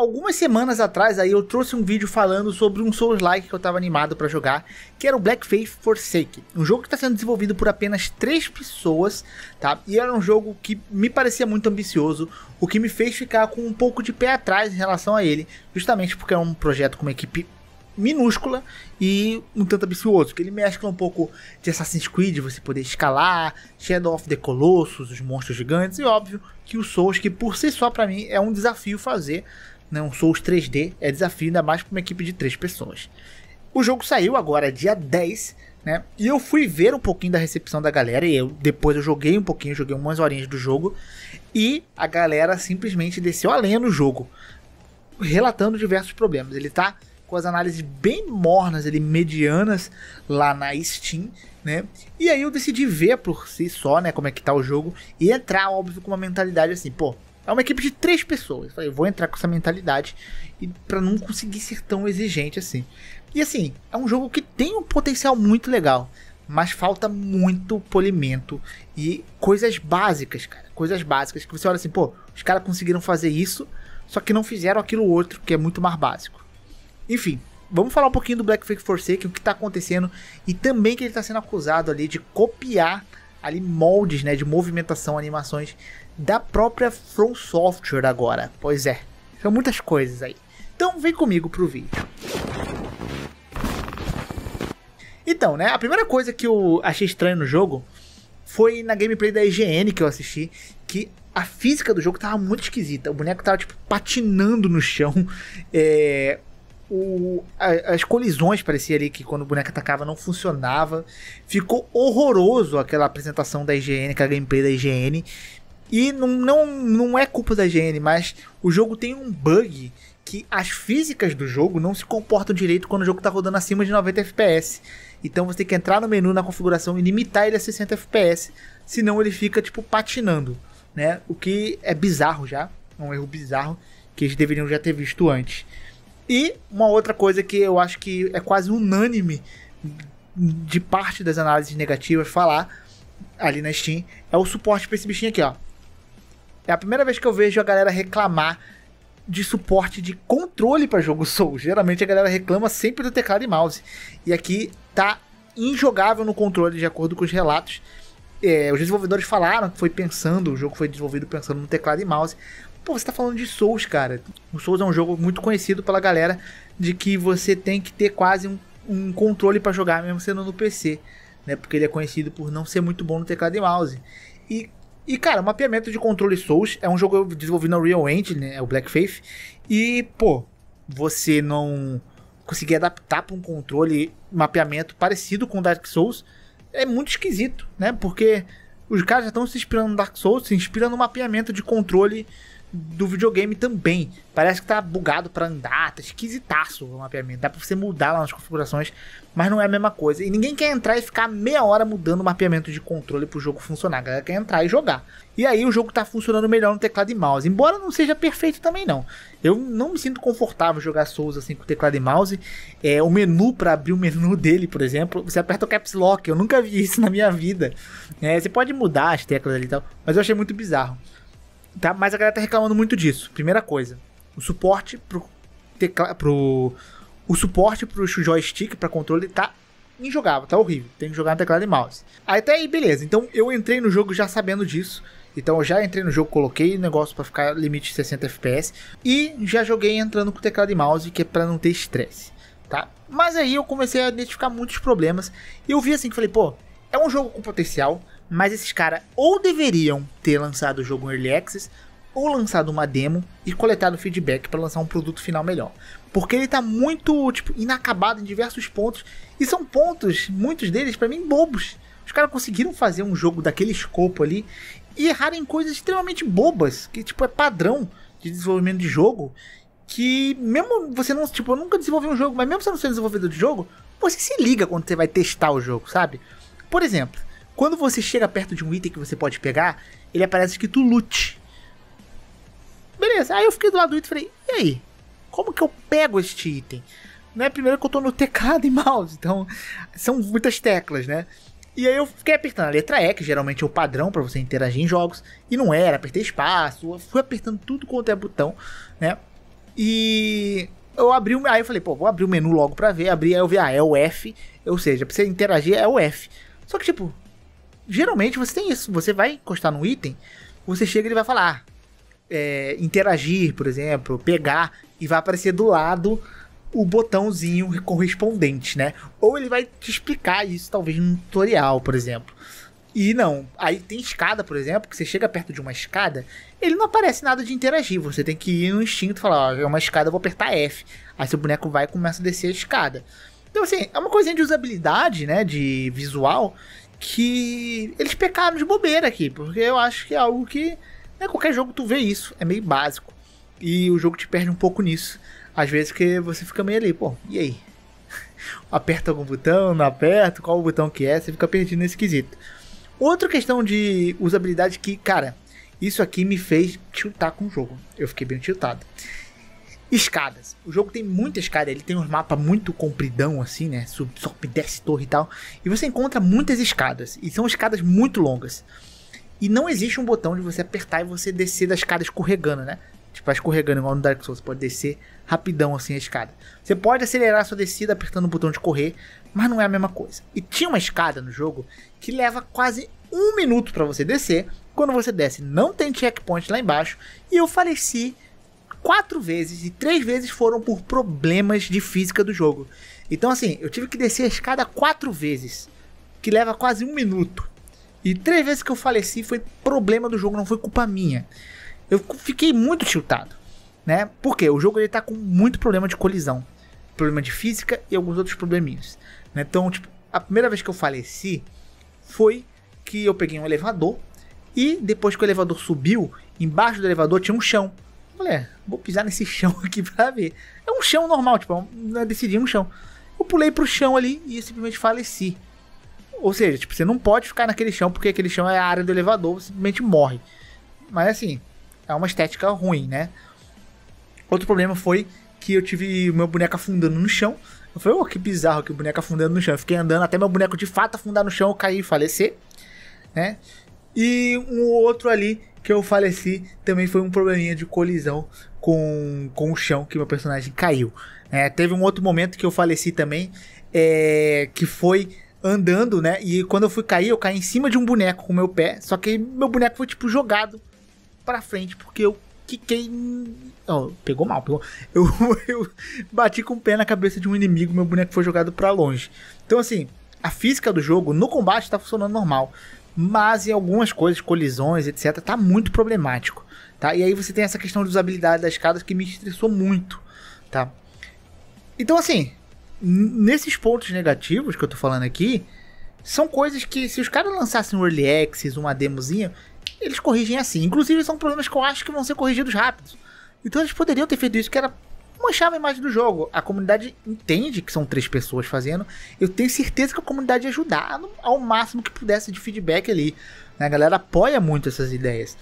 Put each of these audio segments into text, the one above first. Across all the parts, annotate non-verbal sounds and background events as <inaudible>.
algumas semanas atrás aí eu trouxe um vídeo falando sobre um Souls-like que eu estava animado para jogar, que era o Black Faith Forsake, um jogo que está sendo desenvolvido por apenas três pessoas, tá? E era um jogo que me parecia muito ambicioso, o que me fez ficar com um pouco de pé atrás em relação a ele, justamente porque é um projeto com uma equipe minúscula e um tanto ambicioso, que ele mescla um pouco de Assassin's Creed, você poder escalar, Shadow of the Colossus, os monstros gigantes, e óbvio que o Souls, que por si só para mim é um desafio fazer, não né, sou os 3D, é desafio ainda mais para uma equipe de três pessoas. O jogo saiu agora dia 10, né? E eu fui ver um pouquinho da recepção da galera e eu depois eu joguei um pouquinho, joguei umas horinhas do jogo e a galera simplesmente desceu a lenha no jogo, relatando diversos problemas. Ele tá com as análises bem mornas, ele medianas lá na Steam, né? E aí eu decidi ver por si só, né, como é que tá o jogo e entrar óbvio com uma mentalidade assim, pô, é uma equipe de três pessoas. Eu falei, vou entrar com essa mentalidade e para não conseguir ser tão exigente assim. E assim, é um jogo que tem um potencial muito legal, mas falta muito polimento e coisas básicas, cara. Coisas básicas que você olha assim, pô, os caras conseguiram fazer isso, só que não fizeram aquilo outro, que é muito mais básico. Enfim, vamos falar um pouquinho do Black Flag Forsaken, o que está acontecendo e também que ele está sendo acusado ali de copiar ali moldes né, de movimentação, animações da própria From Software agora. Pois é, são muitas coisas aí. Então vem comigo pro vídeo. Então, né, a primeira coisa que eu achei estranho no jogo foi na gameplay da IGN que eu assisti, que a física do jogo tava muito esquisita. O boneco tava, tipo, patinando no chão. <laughs> É, o, a, as colisões parecia ali que quando o boneco atacava não funcionava. Ficou horroroso aquela apresentação da IGN, aquela gameplay da IGN. E não, não, não é culpa da IGN, mas o jogo tem um bug que as físicas do jogo não se comportam direito quando o jogo está rodando acima de 90 FPS. Então você tem que entrar no menu na configuração e limitar ele a 60 FPS, senão ele fica tipo patinando, né? O que é bizarro já, é um erro bizarro que eles deveriam já ter visto antes. E uma outra coisa que eu acho que é quase unânime de parte das análises negativas falar ali na Steam é o suporte para esse bichinho aqui, ó. É a primeira vez que eu vejo a galera reclamar de suporte de controle para jogo Soul. Geralmente a galera reclama sempre do teclado e mouse. E aqui tá injogável no controle, de acordo com os relatos. É, os desenvolvedores falaram que foi pensando, o jogo foi desenvolvido pensando no teclado e mouse, Pô, você tá falando de Souls, cara. O Souls é um jogo muito conhecido pela galera de que você tem que ter quase um, um controle para jogar, mesmo sendo no PC, né? Porque ele é conhecido por não ser muito bom no teclado e mouse. E, e cara, o mapeamento de controle Souls é um jogo desenvolvido na Real Engine, né? É o Black Faith. E, pô, você não conseguir adaptar para um controle mapeamento parecido com Dark Souls é muito esquisito, né? Porque os caras já estão se inspirando no Dark Souls, se inspirando no mapeamento de controle do videogame também. Parece que tá bugado para andar, tá esquisitaço o mapeamento. Dá pra você mudar lá nas configurações, mas não é a mesma coisa. E ninguém quer entrar e ficar meia hora mudando o mapeamento de controle pro jogo funcionar. A galera quer entrar e jogar. E aí o jogo tá funcionando melhor no teclado e mouse. Embora não seja perfeito também não. Eu não me sinto confortável jogar Souls assim com teclado e mouse. É, o menu para abrir o menu <laughs> dele, por exemplo, você aperta o caps lock. Eu nunca vi isso na minha vida. É, você pode mudar as teclas ali e tal, mas eu achei muito bizarro. Tá? Mas a galera tá reclamando muito disso. Primeira coisa, o suporte pro teclado. Pro, o suporte pro joystick, para controle, tá injogável, tá horrível. Tem que jogar no teclado e mouse. Até tá aí, beleza. Então eu entrei no jogo já sabendo disso. Então eu já entrei no jogo, coloquei o negócio para ficar limite de 60 FPS e já joguei entrando com teclado e mouse, que é para não ter estresse, tá? Mas aí eu comecei a identificar muitos problemas e eu vi assim que falei, pô, é um jogo com potencial, mas esses caras ou deveriam ter lançado o jogo em Early Access, ou lançado uma demo e coletado feedback para lançar um produto final melhor. Porque ele está muito, tipo, inacabado em diversos pontos. E são pontos, muitos deles, para mim, bobos. Os caras conseguiram fazer um jogo daquele escopo ali e erraram em coisas extremamente bobas, que, tipo, é padrão de desenvolvimento de jogo. Que mesmo você não, tipo, eu nunca desenvolvi um jogo, mas mesmo você não ser desenvolvedor de jogo, você se liga quando você vai testar o jogo, sabe? Por exemplo, quando você chega perto de um item que você pode pegar, ele aparece escrito loot. Beleza, aí eu fiquei do lado do item e falei, e aí? Como que eu pego este item? Né? Primeiro que eu tô no teclado <laughs> e mouse, então são muitas teclas, né? E aí eu fiquei apertando a letra E, que geralmente é o padrão para você interagir em jogos, e não era, apertei espaço, fui apertando tudo quanto é botão, né? E eu abri o. Aí eu falei, pô, vou abrir o menu logo pra ver. Abri, aí eu vi, ah, é o F. Ou seja, pra você interagir é o F. Só que, tipo, geralmente você tem isso. Você vai encostar num item, você chega e ele vai falar. É, interagir, por exemplo, pegar, e vai aparecer do lado o botãozinho correspondente, né? Ou ele vai te explicar isso, talvez, num tutorial, por exemplo. E não, aí tem escada, por exemplo, que você chega perto de uma escada, ele não aparece nada de interagir. Você tem que ir no instinto e falar, ó, é uma escada, eu vou apertar F. Aí seu boneco vai e começa a descer a escada. Então, assim, é uma coisinha de usabilidade, né? De visual, que eles pecaram de bobeira aqui, porque eu acho que é algo que né, qualquer jogo tu vê isso, é meio básico. E o jogo te perde um pouco nisso. Às vezes que você fica meio ali, pô, e aí? <laughs> aperta algum botão, não aperta, qual o botão que é, você fica perdido nesse quesito. Outra questão de usabilidade que, cara, isso aqui me fez tiltar com o jogo. Eu fiquei bem tiltado. Escadas. O jogo tem muita escada, ele tem um mapa muito compridão, assim, né? Sobe, sobe, desce torre e tal. E você encontra muitas escadas. E são escadas muito longas. E não existe um botão de você apertar e você descer da escada escorregando, né? Tipo, vai escorregando igual no Dark Souls. Você pode descer rapidão assim a escada. Você pode acelerar sua descida apertando o botão de correr, mas não é a mesma coisa. E tinha uma escada no jogo que leva quase um minuto para você descer. Quando você desce, não tem checkpoint lá embaixo. E eu faleci quatro vezes e três vezes foram por problemas de física do jogo. Então, assim, eu tive que descer a escada quatro vezes, que leva quase um minuto. E três vezes que eu faleci foi problema do jogo, não foi culpa minha. Eu fiquei muito tiltado, né? Porque o jogo ele tá com muito problema de colisão, problema de física e alguns outros probleminhas. Né? Então, tipo, a primeira vez que eu faleci foi que eu peguei um elevador e depois que o elevador subiu, embaixo do elevador tinha um chão falei, é, vou pisar nesse <laughs> chão aqui pra ver. É um chão normal, tipo, eu é né, decidi um chão. Eu pulei pro chão ali e simplesmente faleci. Ou seja, tipo, você não pode ficar naquele chão, porque aquele chão é a área do elevador, você simplesmente morre. Mas assim, é uma estética ruim, né? Outro problema foi que eu tive meu boneco afundando no chão. Eu falei, oh, que bizarro que o boneco afundando no chão. Eu fiquei andando até meu boneco de fato afundar no chão, eu caí e falecer, né? E um outro ali que eu faleci também foi um probleminha de colisão com, com o chão que meu personagem caiu. É, teve um outro momento que eu faleci também, é, que foi andando, né? E quando eu fui cair, eu caí em cima de um boneco com meu pé, só que meu boneco foi tipo jogado para frente porque eu quiquei. Oh, pegou mal, pegou. <laughs> Eu, eu bati com o pé na cabeça de um inimigo, meu boneco foi jogado para longe. Então, assim, a física do jogo no combate tá funcionando normal mas em algumas coisas, colisões, etc, tá muito problemático, tá? E aí você tem essa questão de usabilidade das escadas que me estressou muito, tá? Então assim, nesses pontos negativos que eu tô falando aqui, são coisas que se os caras lançassem um early access, uma demozinha, eles corrigem assim. Inclusive são problemas que eu acho que vão ser corrigidos rápidos. Então eles poderiam ter feito isso que era manchava a imagem do jogo. A comunidade entende que são três pessoas fazendo. Eu tenho certeza que a comunidade ajudava ao máximo que pudesse de feedback ali. Né? A galera apoia muito essas ideias.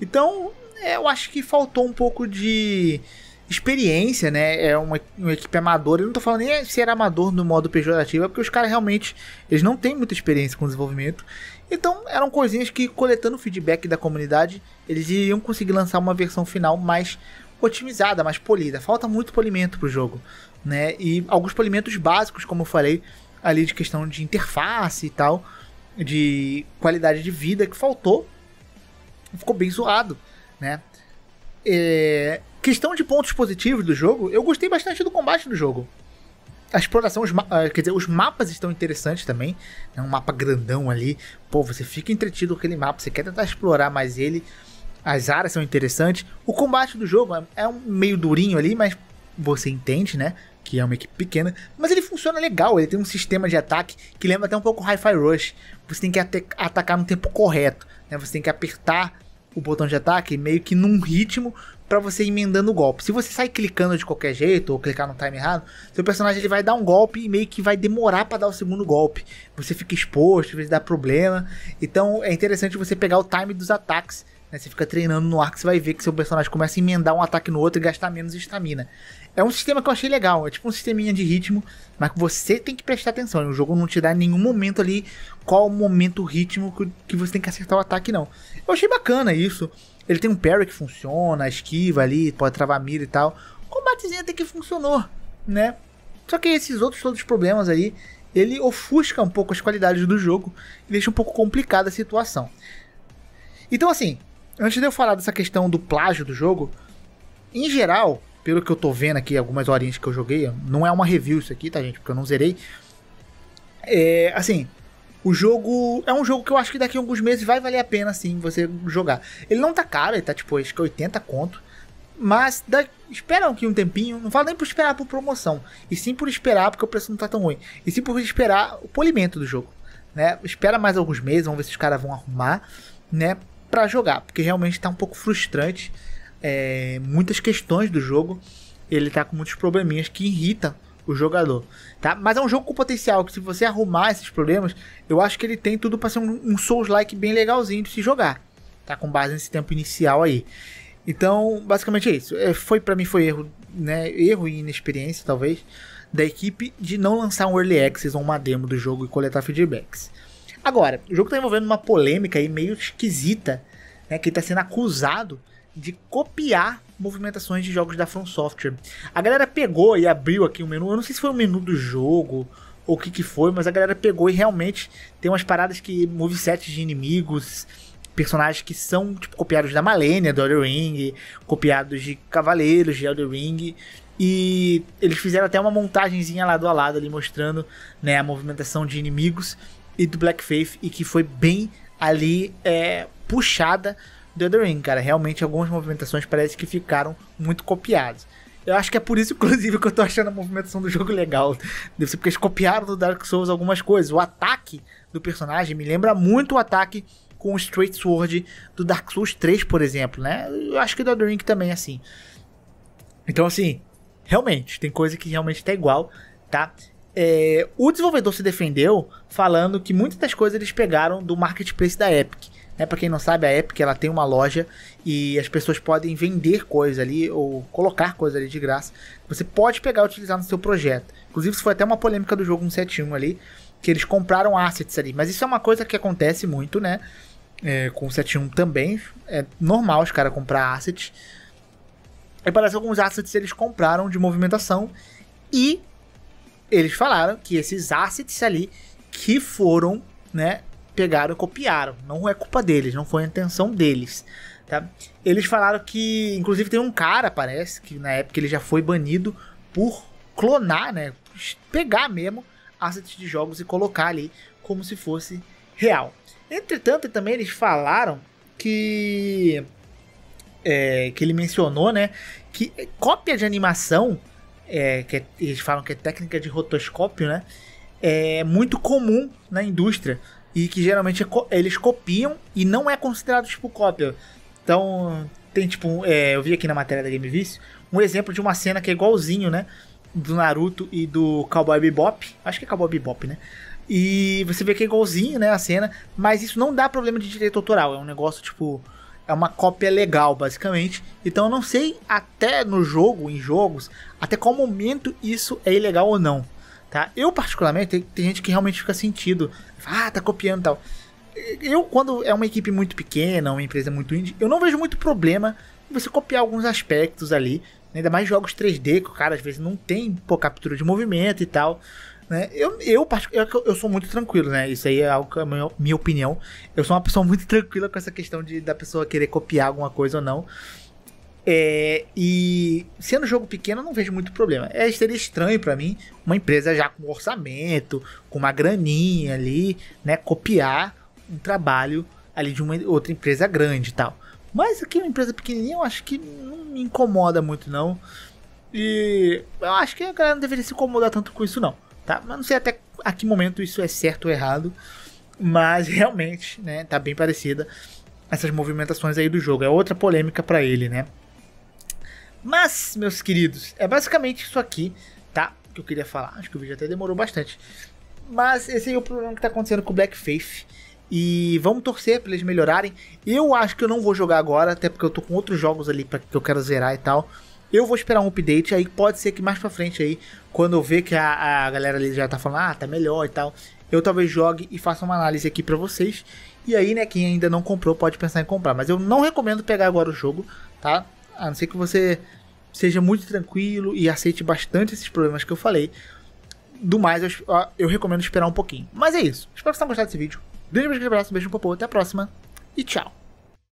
Então, é, eu acho que faltou um pouco de experiência, né? É uma, uma equipe amadora. Eu não tô falando nem ser amador no modo pejorativo, é porque os caras realmente eles não têm muita experiência com desenvolvimento. Então eram coisinhas que coletando feedback da comunidade eles iriam conseguir lançar uma versão final mais otimizada, mais polida. Falta muito polimento pro jogo, né? E alguns polimentos básicos, como eu falei, ali de questão de interface e tal, de qualidade de vida que faltou. Ficou bem zoado, né? É... Questão de pontos positivos do jogo, eu gostei bastante do combate do jogo. A exploração, os ah, quer dizer, os mapas estão interessantes também. É um mapa grandão ali. Pô, você fica entretido com aquele mapa, você quer tentar explorar mais ele as áreas são interessantes. O combate do jogo é, é um meio durinho ali, mas você entende, né? Que é uma equipe pequena. Mas ele funciona legal, ele tem um sistema de ataque que lembra até um pouco Hi-Fi Rush. Você tem que atacar no tempo correto, né? Você tem que apertar o botão de ataque meio que num ritmo para você emendando o golpe. Se você sair clicando de qualquer jeito ou clicar no time errado, seu personagem ele vai dar um golpe e meio que vai demorar para dar o segundo golpe. Você fica exposto, às vezes dá problema. Então é interessante você pegar o time dos ataques né? Você fica treinando no ar que você vai ver que seu personagem começa a emendar um ataque no outro e gastar menos estamina. É um sistema que eu achei legal, é tipo um sisteminha de ritmo, mas que você tem que prestar atenção. Né? O jogo não te dá em nenhum momento ali qual o momento, o ritmo que você tem que acertar o ataque, não. Eu achei bacana isso. Ele tem um parry que funciona, esquiva ali, pode travar mira e tal. O combatezinho até que funcionou, né? Só que esses outros todos os problemas aí, ele ofusca um pouco as qualidades do jogo e deixa um pouco complicada a situação. Então, assim, Antes de eu falar dessa questão do plágio do jogo, em geral, pelo que eu tô vendo aqui, algumas horinhas que eu joguei, não é uma review isso aqui, tá, gente? Porque eu não zerei. É, assim, o jogo é um jogo que eu acho que daqui a alguns meses vai valer a pena, sim, você jogar. Ele não tá caro, ele tá tipo, acho que 80 conto. Mas da, espera aqui um tempinho, não fala nem por esperar por promoção, e sim por esperar porque o preço não tá tão ruim, e sim por esperar o polimento do jogo, né? Espera mais alguns meses, vamos ver se os caras vão arrumar, né? para jogar, porque realmente está um pouco frustrante. É, muitas questões do jogo, ele tá com muitos probleminhas que irritam o jogador, tá? Mas é um jogo com potencial que se você arrumar esses problemas, eu acho que ele tem tudo para ser um, um Souls-like bem legalzinho de se jogar, tá? Com base nesse tempo inicial aí. Então, basicamente é isso. É, foi para mim foi erro, né? Erro e inexperiência talvez da equipe de não lançar um early access ou uma demo do jogo e coletar feedbacks. Agora, o jogo está envolvendo uma polêmica aí meio esquisita, né, que está sendo acusado de copiar movimentações de jogos da From Software. A galera pegou e abriu aqui o um menu, eu não sei se foi o um menu do jogo ou o que que foi, mas a galera pegou e realmente tem umas paradas que movesets de inimigos, personagens que são tipo, copiados da Malenia, do Elder Ring, copiados de Cavaleiros de Elder Ring, e eles fizeram até uma montagenzinha lado a lado ali mostrando né, a movimentação de inimigos e do Black Faith e que foi bem ali é, puxada do Elden Ring, cara. Realmente algumas movimentações parece que ficaram muito copiadas. Eu acho que é por isso, <laughs> inclusive, que eu tô achando a movimentação do jogo legal. Deve ser porque eles copiaram do Dark Souls algumas coisas. O ataque do personagem me lembra muito o ataque com o Straight Sword do Dark Souls 3, por exemplo, né? Eu acho que do Elden Ring também é assim. Então, assim, realmente, tem coisa que realmente tá igual, tá? É, o desenvolvedor se defendeu falando que muitas das coisas eles pegaram do marketplace da Epic. Né? Para quem não sabe, a Epic ela tem uma loja e as pessoas podem vender coisa ali ou colocar coisa ali de graça. Você pode pegar e utilizar no seu projeto. Inclusive, isso foi até uma polêmica do jogo 171 ali, que eles compraram assets ali. Mas isso é uma coisa que acontece muito, né? É, com o 71 também. É normal os caras comprar assets. E parece que alguns assets eles compraram de movimentação e eles falaram que esses assets ali que foram, né, pegaram, copiaram. Não é culpa deles, não foi a intenção deles, tá? Eles falaram que, inclusive, tem um cara, parece, que na época ele já foi banido por clonar, né, pegar mesmo assets de jogos e colocar ali como se fosse real. Entretanto, também eles falaram que é, que ele mencionou, né, que cópia de animação é, que é, eles falam que é técnica de rotoscópio, né? É muito comum na indústria e que geralmente é eles copiam e não é considerado tipo cópia. Então, tem tipo, é, eu vi aqui na matéria da Game Vice, um exemplo de uma cena que é igualzinho, né? Do Naruto e do Cowboy Bebop. Acho que é Cowboy Bebop, né? E você vê que é igualzinho, né, a cena, mas isso não dá problema de direito autoral, é um negócio tipo é uma cópia legal, basicamente. Então eu não sei até no jogo, em jogos, até qual momento isso é ilegal ou não. Tá? Eu, particularmente, tem, tem gente que realmente fica sentido. Ah, tá copiando tal. Eu, quando é uma equipe muito pequena, uma empresa muito indie, eu não vejo muito problema você copiar alguns aspectos ali, Ainda mais jogos 3D, que o cara às vezes não tem pô, captura de movimento e tal. Né? Eu, eu, eu, eu sou muito tranquilo, né? Isso aí é algo que é a minha, minha opinião. Eu sou uma pessoa muito tranquila com essa questão de da pessoa querer copiar alguma coisa ou não. É, e sendo jogo pequeno, eu não vejo muito problema. É, seria estranho para mim uma empresa já com orçamento, com uma graninha ali, né? Copiar um trabalho ali de uma outra empresa grande e tal. Mas aqui uma empresa pequenininha eu acho que não me incomoda muito não. E eu acho que a galera não deveria se incomodar tanto com isso não, tá? Mas não sei até a que momento isso é certo ou errado, mas <laughs> realmente, né, tá bem parecida essas movimentações aí do jogo. É outra polêmica para ele, né? Mas, meus queridos, é basicamente isso aqui, tá? Que eu queria falar. Acho que o vídeo até demorou bastante. Mas esse aí é o problema que tá acontecendo com o Black Faith. E vamos torcer para eles melhorarem. Eu acho que eu não vou jogar agora, até porque eu tô com outros jogos ali pra, que eu quero zerar e tal. Eu vou esperar um update, aí pode ser que mais pra frente aí, quando eu ver que a, a galera ali já tá falando, ah, tá melhor e tal, eu talvez jogue e faça uma análise aqui para vocês. E aí, né, quem ainda não comprou pode pensar em comprar. Mas eu não recomendo pegar agora o jogo, tá? A não ser que você seja muito tranquilo e aceite bastante esses problemas que eu falei. Do mais, eu, eu recomendo esperar um pouquinho. Mas é isso. Espero que vocês tenham gostado desse vídeo. Grande beijo, abraço, beijo no popô, até a próxima e tchau.